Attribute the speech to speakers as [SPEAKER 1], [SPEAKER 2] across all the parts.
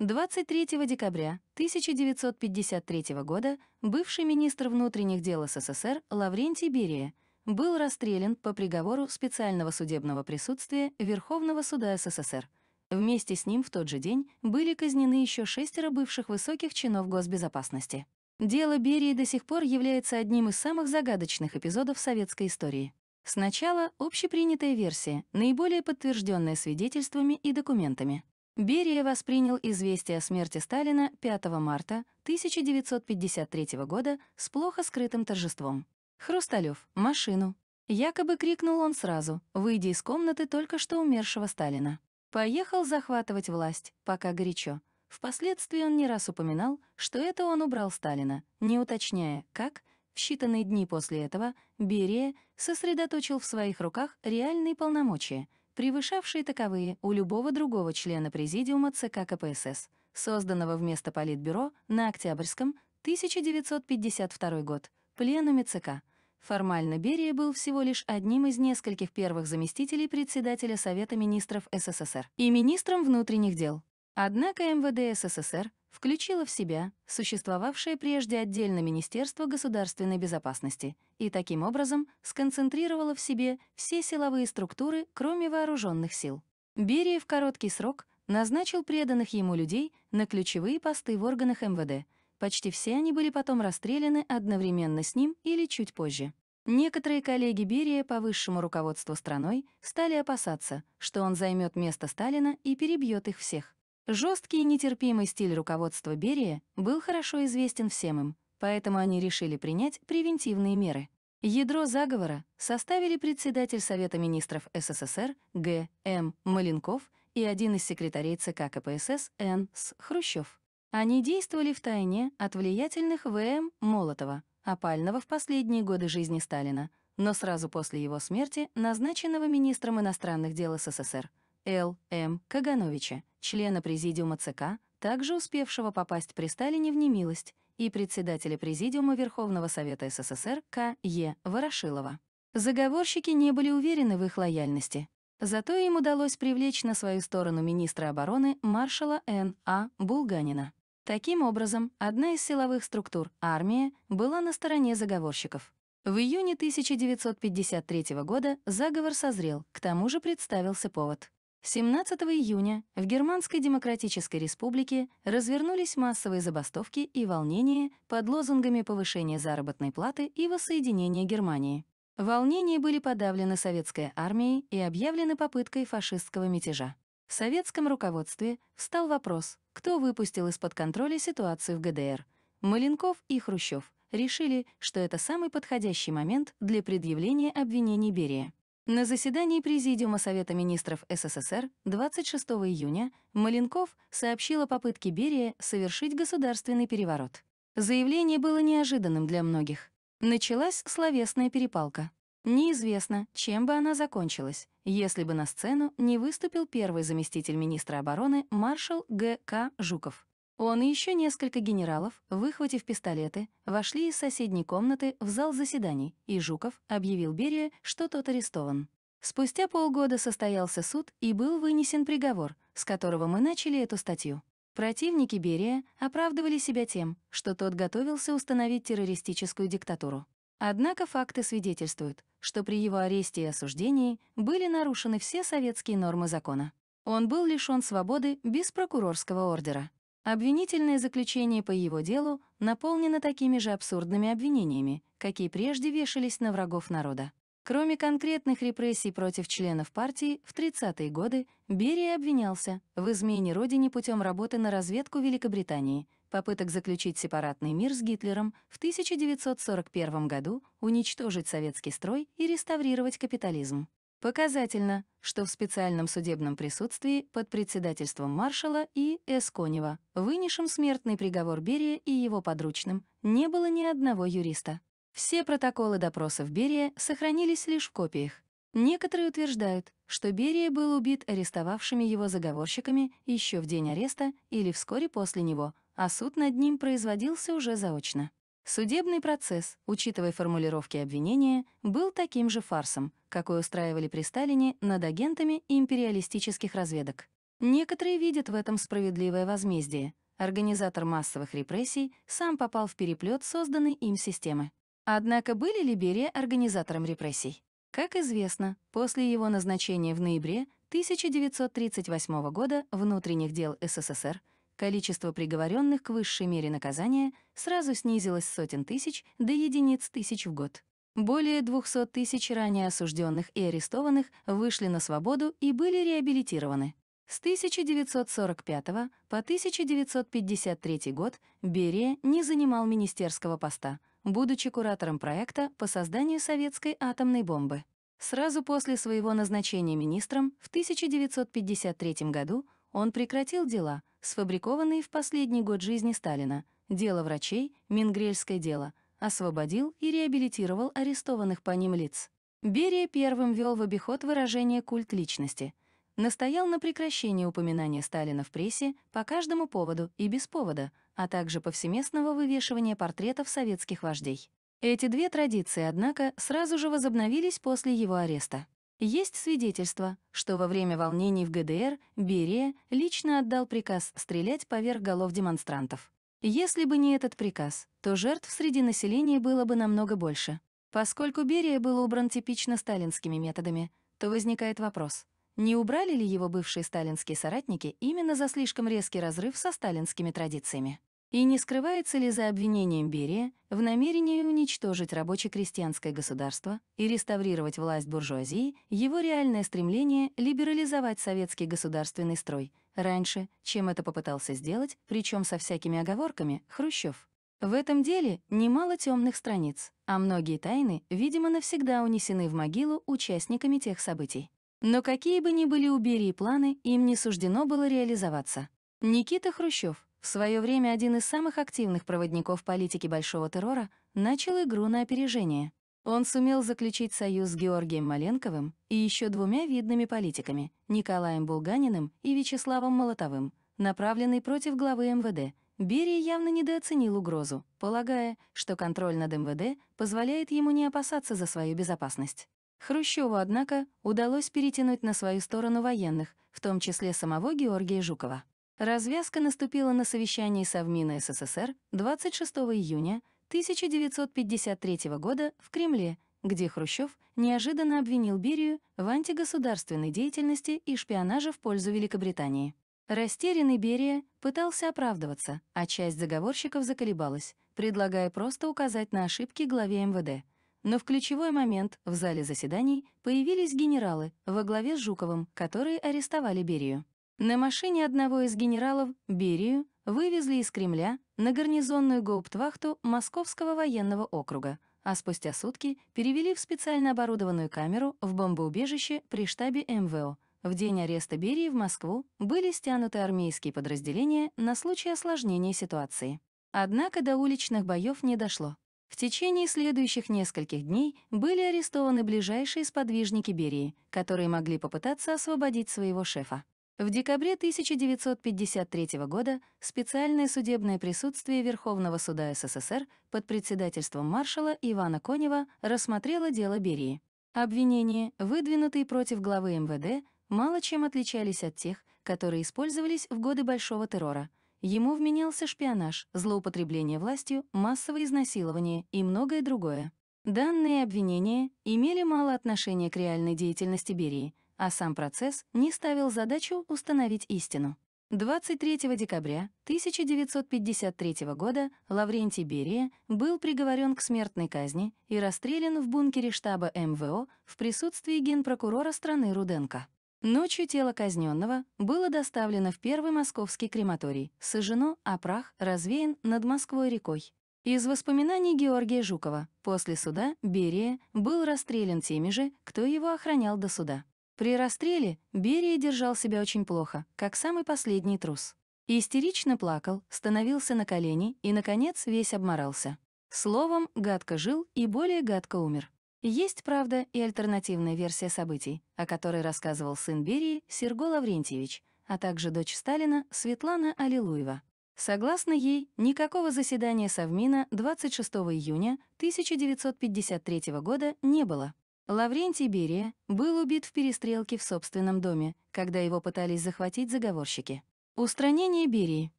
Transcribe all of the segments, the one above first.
[SPEAKER 1] 23 декабря 1953 года бывший министр внутренних дел СССР Лаврентий Берия был расстрелян по приговору специального судебного присутствия Верховного суда СССР. Вместе с ним в тот же день были казнены еще шестеро бывших высоких чинов госбезопасности. Дело Берии до сих пор является одним из самых загадочных эпизодов советской истории. Сначала общепринятая версия, наиболее подтвержденная свидетельствами и документами. Берия воспринял известие о смерти Сталина 5 марта 1953 года с плохо скрытым торжеством. «Хрусталев, машину!» Якобы крикнул он сразу, выйдя из комнаты только что умершего Сталина. Поехал захватывать власть, пока горячо. Впоследствии он не раз упоминал, что это он убрал Сталина, не уточняя, как, в считанные дни после этого, Берия сосредоточил в своих руках реальные полномочия — превышавшие таковые у любого другого члена президиума ЦК КПСС, созданного вместо Политбюро на Октябрьском 1952 год, пленуме ЦК. Формально Берия был всего лишь одним из нескольких первых заместителей председателя Совета министров СССР и министром внутренних дел. Однако МВД СССР включила в себя существовавшее прежде отдельно Министерство государственной безопасности и таким образом сконцентрировала в себе все силовые структуры, кроме вооруженных сил. Берия в короткий срок назначил преданных ему людей на ключевые посты в органах МВД. Почти все они были потом расстреляны одновременно с ним или чуть позже. Некоторые коллеги Берия по высшему руководству страной стали опасаться, что он займет место Сталина и перебьет их всех. Жесткий и нетерпимый стиль руководства Берия был хорошо известен всем им, поэтому они решили принять превентивные меры. Ядро заговора составили председатель Совета министров СССР Г. М. Маленков и один из секретарей ЦК КПСС Н. С. Хрущев. Они действовали в тайне от влиятельных В.М. Молотова, опального в последние годы жизни Сталина, но сразу после его смерти назначенного министром иностранных дел СССР — Л. М. Кагановича, члена Президиума ЦК, также успевшего попасть при Сталине в немилость, и председателя Президиума Верховного Совета СССР К. Е. Ворошилова. Заговорщики не были уверены в их лояльности. Зато им удалось привлечь на свою сторону министра обороны маршала Н. А. Булганина. Таким образом, одна из силовых структур, армия, была на стороне заговорщиков. В июне 1953 года заговор созрел, к тому же представился повод. 17 июня в Германской Демократической Республике развернулись массовые забастовки и волнения под лозунгами повышения заработной платы и воссоединения Германии. Волнения были подавлены советской армией и объявлены попыткой фашистского мятежа. В советском руководстве встал вопрос, кто выпустил из-под контроля ситуацию в ГДР. Маленков и Хрущев решили, что это самый подходящий момент для предъявления обвинений Берия. На заседании Президиума Совета министров СССР 26 июня Маленков сообщил о попытке Берия совершить государственный переворот. Заявление было неожиданным для многих. Началась словесная перепалка. Неизвестно, чем бы она закончилась, если бы на сцену не выступил первый заместитель министра обороны маршал Г.К. Жуков. Он и еще несколько генералов, выхватив пистолеты, вошли из соседней комнаты в зал заседаний, и Жуков объявил Берия, что тот арестован. Спустя полгода состоялся суд и был вынесен приговор, с которого мы начали эту статью. Противники Берия оправдывали себя тем, что тот готовился установить террористическую диктатуру. Однако факты свидетельствуют, что при его аресте и осуждении были нарушены все советские нормы закона. Он был лишен свободы без прокурорского ордера. Обвинительное заключение по его делу наполнено такими же абсурдными обвинениями, какие прежде вешались на врагов народа. Кроме конкретных репрессий против членов партии, в 30-е годы Берия обвинялся в измене родине путем работы на разведку Великобритании, попыток заключить сепаратный мир с Гитлером в 1941 году, уничтожить советский строй и реставрировать капитализм. Показательно, что в специальном судебном присутствии под председательством маршала и Эсконева, вынесшим смертный приговор Берия и его подручным, не было ни одного юриста. Все протоколы допросов Берия сохранились лишь в копиях. Некоторые утверждают, что Берия был убит арестовавшими его заговорщиками еще в день ареста или вскоре после него, а суд над ним производился уже заочно. Судебный процесс, учитывая формулировки обвинения, был таким же фарсом, какой устраивали при Сталине над агентами империалистических разведок. Некоторые видят в этом справедливое возмездие. Организатор массовых репрессий сам попал в переплет созданной им системы. Однако были ли Берия организатором репрессий? Как известно, после его назначения в ноябре 1938 года внутренних дел СССР — количество приговоренных к высшей мере наказания сразу снизилось с сотен тысяч до единиц тысяч в год. Более 200 тысяч ранее осужденных и арестованных вышли на свободу и были реабилитированы. С 1945 по 1953 год Берия не занимал министерского поста, будучи куратором проекта по созданию советской атомной бомбы. Сразу после своего назначения министром в 1953 году он прекратил дела, сфабрикованные в последний год жизни Сталина, дело врачей, Мингрельское дело, освободил и реабилитировал арестованных по ним лиц. Берия первым вел в обиход выражение «культ личности», настоял на прекращении упоминания Сталина в прессе по каждому поводу и без повода, а также повсеместного вывешивания портретов советских вождей. Эти две традиции, однако, сразу же возобновились после его ареста. Есть свидетельство, что во время волнений в ГДР Берия лично отдал приказ стрелять поверх голов демонстрантов. Если бы не этот приказ, то жертв среди населения было бы намного больше. Поскольку Берия был убран типично сталинскими методами, то возникает вопрос, не убрали ли его бывшие сталинские соратники именно за слишком резкий разрыв со сталинскими традициями? И не скрывается ли за обвинением Берия в намерении уничтожить рабоче-крестьянское государство и реставрировать власть буржуазии его реальное стремление либерализовать советский государственный строй раньше, чем это попытался сделать, причем со всякими оговорками, Хрущев? В этом деле немало темных страниц, а многие тайны, видимо, навсегда унесены в могилу участниками тех событий. Но какие бы ни были у Берии планы, им не суждено было реализоваться. Никита Хрущев свое время один из самых активных проводников политики Большого террора начал игру на опережение. Он сумел заключить союз с Георгием Маленковым и еще двумя видными политиками — Николаем Булганиным и Вячеславом Молотовым, направленный против главы МВД. Берия явно недооценил угрозу, полагая, что контроль над МВД позволяет ему не опасаться за свою безопасность. Хрущеву, однако, удалось перетянуть на свою сторону военных, в том числе самого Георгия Жукова. Развязка наступила на совещании Совмина СССР 26 июня 1953 года в Кремле, где Хрущев неожиданно обвинил Берию в антигосударственной деятельности и шпионаже в пользу Великобритании. Растерянный Берия пытался оправдываться, а часть заговорщиков заколебалась, предлагая просто указать на ошибки главе МВД. Но в ключевой момент в зале заседаний появились генералы во главе с Жуковым, которые арестовали Берию. На машине одного из генералов, Берию, вывезли из Кремля на гарнизонную гауптвахту Московского военного округа, а спустя сутки перевели в специально оборудованную камеру в бомбоубежище при штабе МВО. В день ареста Берии в Москву были стянуты армейские подразделения на случай осложнения ситуации. Однако до уличных боев не дошло. В течение следующих нескольких дней были арестованы ближайшие сподвижники Берии, которые могли попытаться освободить своего шефа. В декабре 1953 года специальное судебное присутствие Верховного суда СССР под председательством маршала Ивана Конева рассмотрело дело Берии. Обвинения, выдвинутые против главы МВД, мало чем отличались от тех, которые использовались в годы Большого террора. Ему вменялся шпионаж, злоупотребление властью, массовое изнасилование и многое другое. Данные обвинения имели мало отношения к реальной деятельности Берии — а сам процесс не ставил задачу установить истину. 23 декабря 1953 года Лаврентий Берия был приговорен к смертной казни и расстрелян в бункере штаба МВО в присутствии генпрокурора страны Руденко. Ночью тело казненного было доставлено в первый московский крематорий, сожжено, а прах развеян над Москвой рекой. Из воспоминаний Георгия Жукова после суда Берия был расстрелян теми же, кто его охранял до суда. При расстреле Берия держал себя очень плохо, как самый последний трус. Истерично плакал, становился на колени и, наконец, весь обморался. Словом, гадко жил и более гадко умер. Есть, правда, и альтернативная версия событий, о которой рассказывал сын Берии Серго Лаврентьевич, а также дочь Сталина Светлана Аллилуева. Согласно ей, никакого заседания Совмина 26 июня 1953 года не было. Лаврентий Берия был убит в перестрелке в собственном доме, когда его пытались захватить заговорщики. Устранение Берии.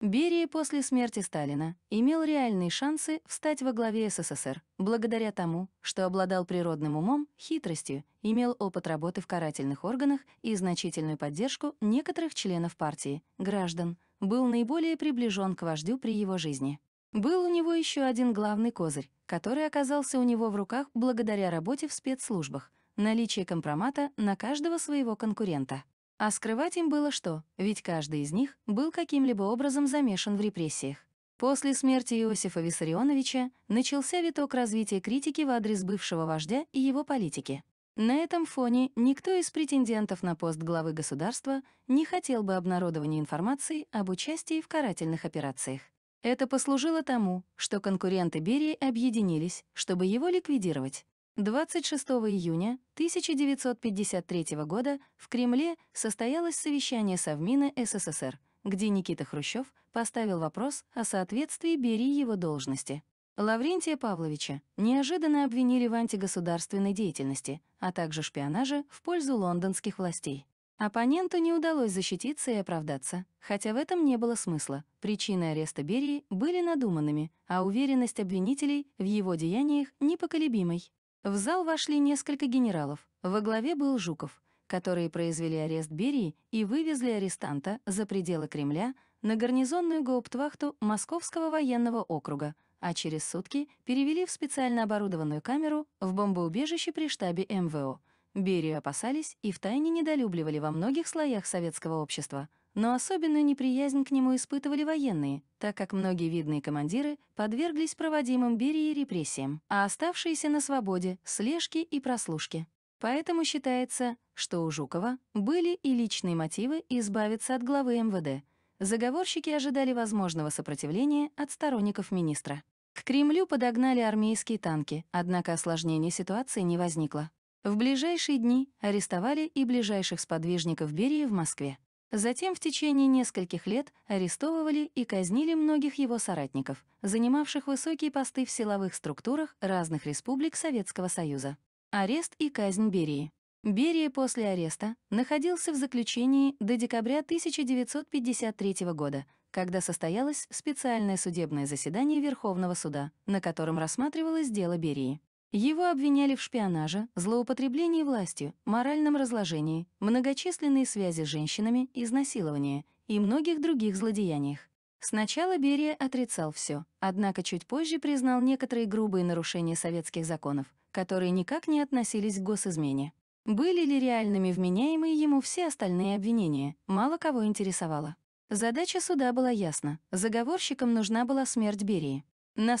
[SPEAKER 1] Берия после смерти Сталина имел реальные шансы встать во главе СССР, благодаря тому, что обладал природным умом, хитростью, имел опыт работы в карательных органах и значительную поддержку некоторых членов партии, граждан, был наиболее приближен к вождю при его жизни. Был у него еще один главный козырь, который оказался у него в руках благодаря работе в спецслужбах — наличие компромата на каждого своего конкурента. А скрывать им было что, ведь каждый из них был каким-либо образом замешан в репрессиях. После смерти Иосифа Виссарионовича начался виток развития критики в адрес бывшего вождя и его политики. На этом фоне никто из претендентов на пост главы государства не хотел бы обнародования информации об участии в карательных операциях. Это послужило тому, что конкуренты Берии объединились, чтобы его ликвидировать. 26 июня 1953 года в Кремле состоялось совещание Совмина СССР, где Никита Хрущев поставил вопрос о соответствии Берии его должности. Лаврентия Павловича неожиданно обвинили в антигосударственной деятельности, а также шпионаже в пользу лондонских властей. Оппоненту не удалось защититься и оправдаться, хотя в этом не было смысла. Причины ареста Берии были надуманными, а уверенность обвинителей в его деяниях непоколебимой. В зал вошли несколько генералов. Во главе был Жуков, которые произвели арест Берии и вывезли арестанта за пределы Кремля на гарнизонную гауптвахту Московского военного округа, а через сутки перевели в специально оборудованную камеру в бомбоубежище при штабе МВО — Берию опасались и втайне недолюбливали во многих слоях советского общества, но особенную неприязнь к нему испытывали военные, так как многие видные командиры подверглись проводимым Берии репрессиям, а оставшиеся на свободе — слежки и прослушки. Поэтому считается, что у Жукова были и личные мотивы избавиться от главы МВД. Заговорщики ожидали возможного сопротивления от сторонников министра. К Кремлю подогнали армейские танки, однако осложнения ситуации не возникло. В ближайшие дни арестовали и ближайших сподвижников Берии в Москве. Затем в течение нескольких лет арестовывали и казнили многих его соратников, занимавших высокие посты в силовых структурах разных республик Советского Союза. Арест и казнь Берии. Берия после ареста находился в заключении до декабря 1953 года, когда состоялось специальное судебное заседание Верховного суда, на котором рассматривалось дело Берии. Его обвиняли в шпионаже, злоупотреблении властью, моральном разложении, многочисленные связи с женщинами, изнасиловании и многих других злодеяниях. Сначала Берия отрицал все, однако чуть позже признал некоторые грубые нарушения советских законов, которые никак не относились к госизмене. Были ли реальными вменяемые ему все остальные обвинения, мало кого интересовало. Задача суда была ясна, заговорщикам нужна была смерть Берии. На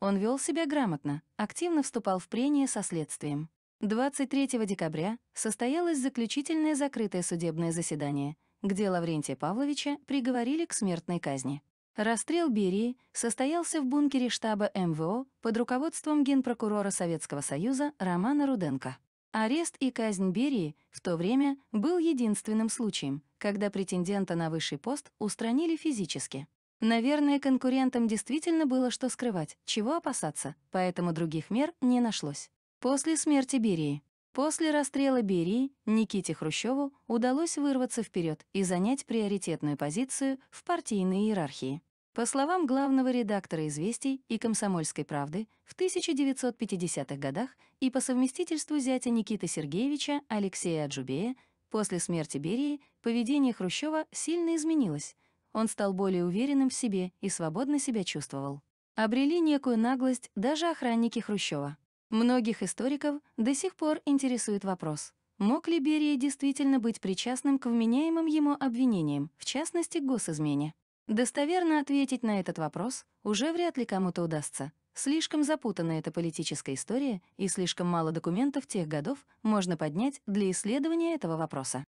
[SPEAKER 1] он вел себя грамотно, активно вступал в прения со следствием. 23 декабря состоялось заключительное закрытое судебное заседание, где Лаврентия Павловича приговорили к смертной казни. Расстрел Берии состоялся в бункере штаба МВО под руководством генпрокурора Советского Союза Романа Руденко. Арест и казнь Берии в то время был единственным случаем, когда претендента на высший пост устранили физически. Наверное, конкурентам действительно было что скрывать, чего опасаться, поэтому других мер не нашлось. После смерти Берии. После расстрела Берии Никите Хрущеву удалось вырваться вперед и занять приоритетную позицию в партийной иерархии. По словам главного редактора «Известий» и «Комсомольской правды», в 1950-х годах и по совместительству зятя Никиты Сергеевича Алексея Аджубея после смерти Берии поведение Хрущева сильно изменилось, он стал более уверенным в себе и свободно себя чувствовал. Обрели некую наглость даже охранники Хрущева. Многих историков до сих пор интересует вопрос, мог ли Берия действительно быть причастным к вменяемым ему обвинениям, в частности, к госизмене. Достоверно ответить на этот вопрос уже вряд ли кому-то удастся. Слишком запутана эта политическая история, и слишком мало документов тех годов можно поднять для исследования этого вопроса.